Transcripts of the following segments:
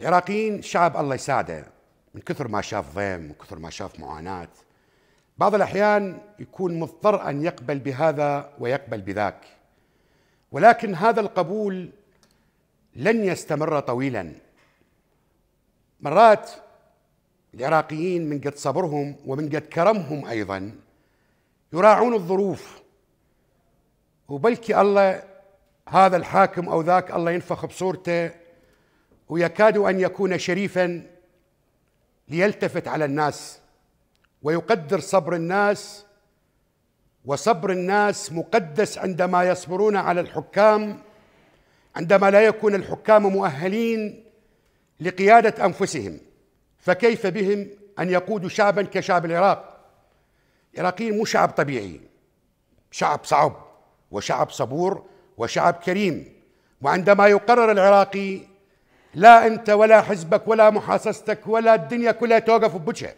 العراقيين شعب الله يساعده من كثر ما شاف ضيم من كثر ما شاف معاناة بعض الأحيان يكون مضطر أن يقبل بهذا ويقبل بذاك ولكن هذا القبول لن يستمر طويلا مرات العراقيين من قد صبرهم ومن قد كرمهم أيضا يراعون الظروف وبلكي الله هذا الحاكم أو ذاك الله ينفخ بصورته ويكاد ان يكون شريفا ليلتفت على الناس ويقدر صبر الناس وصبر الناس مقدس عندما يصبرون على الحكام عندما لا يكون الحكام مؤهلين لقياده انفسهم فكيف بهم ان يقودوا شعبا كشعب العراق العراقيين مو شعب طبيعي شعب صعب وشعب صبور وشعب كريم وعندما يقرر العراقي لا أنت ولا حزبك ولا محاصصتك ولا الدنيا كلها توقف بوجهك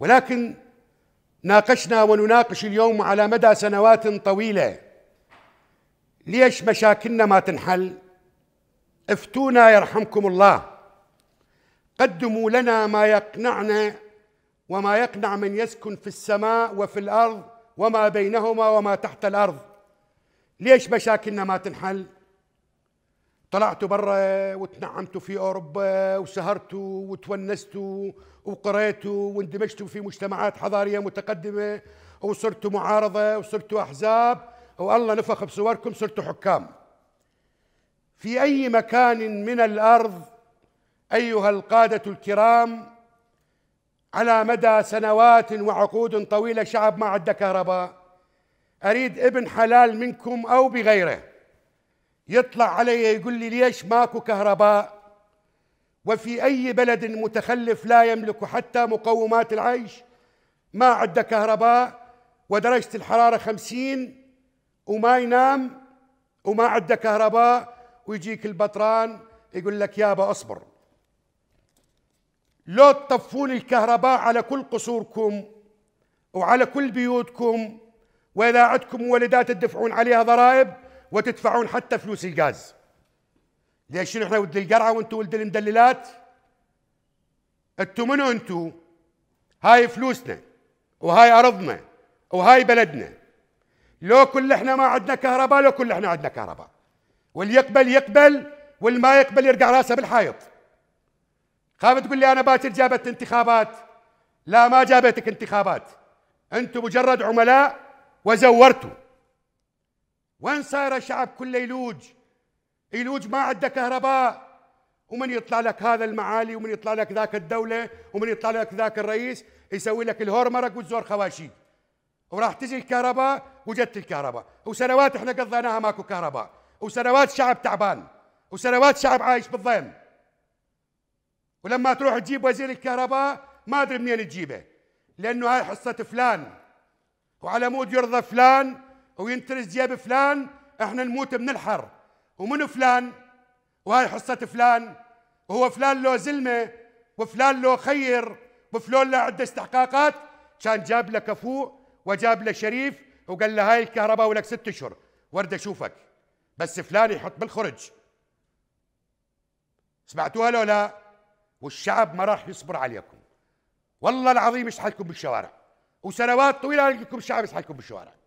ولكن ناقشنا ونناقش اليوم على مدى سنوات طويلة ليش مشاكلنا ما تنحل افتونا يرحمكم الله قدموا لنا ما يقنعنا وما يقنع من يسكن في السماء وفي الأرض وما بينهما وما تحت الأرض ليش مشاكلنا ما تنحل طلعتوا برا وتنعمتوا في اوروبا وسهرتوا وتونستوا وقريتوا واندمجتوا في مجتمعات حضاريه متقدمه وصرتوا معارضه وصرتوا احزاب والله نفخ بصوركم صرتوا حكام. في اي مكان من الارض ايها القاده الكرام على مدى سنوات وعقود طويله شعب ما عنده كهرباء اريد ابن حلال منكم او بغيره يطلع علي يقول لي ليش ماكو كهرباء وفي أي بلد متخلف لا يملك حتى مقومات العيش ما عنده كهرباء ودرجة الحرارة خمسين وما ينام وما عنده كهرباء ويجيك البطران يقول لك يابا اصبر لو تطفون الكهرباء على كل قصوركم وعلى كل بيوتكم واذا عندكم ولدات تدفعون عليها ضرائب وتدفعون حتى فلوس الغاز ليش شنو احنا ولد القرعه وانتم ولد المدللات انتم منو انتم هاي فلوسنا وهاي ارضنا وهاي بلدنا لو كل احنا ما عندنا كهرباء لو كل احنا عندنا كهرباء واللي يقبل يقبل واللي ما يقبل يرقع راسه بالحائط خاف تقول لي انا باكر جابت انتخابات لا ما جابتك انتخابات انتم مجرد عملاء وزورتوا وين صاير الشعب كله يلوج يلوج ما عنده كهرباء ومن يطلع لك هذا المعالي ومن يطلع لك ذاك الدولة ومن يطلع لك ذاك الرئيس يسوي لك الهور مرق والزور خواشي وراح تجي الكهرباء وجت الكهرباء وسنوات احنا قضيناها ماكو كهرباء وسنوات شعب تعبان وسنوات شعب عايش بالضيم ولما تروح تجيب وزير الكهرباء ما ادري منين تجيبه لانه هاي حصه فلان وعلى مود يرضى فلان وينترز جيب فلان احنا نموت من الحر ومن فلان وهاي حصة فلان وهو فلان له زلمة وفلان له خير وفلان له عدة استحقاقات كان جاب له كفوء وجاب له شريف وقال له هاي الكهرباء ولك ست اشهر ورد اشوفك بس فلان يحط بالخرج سمعتوها لو لا والشعب ما راح يصبر عليكم والله العظيم يشحلكم بالشوارع وسنوات طويله لكم الشعب يشحلكم بالشوارع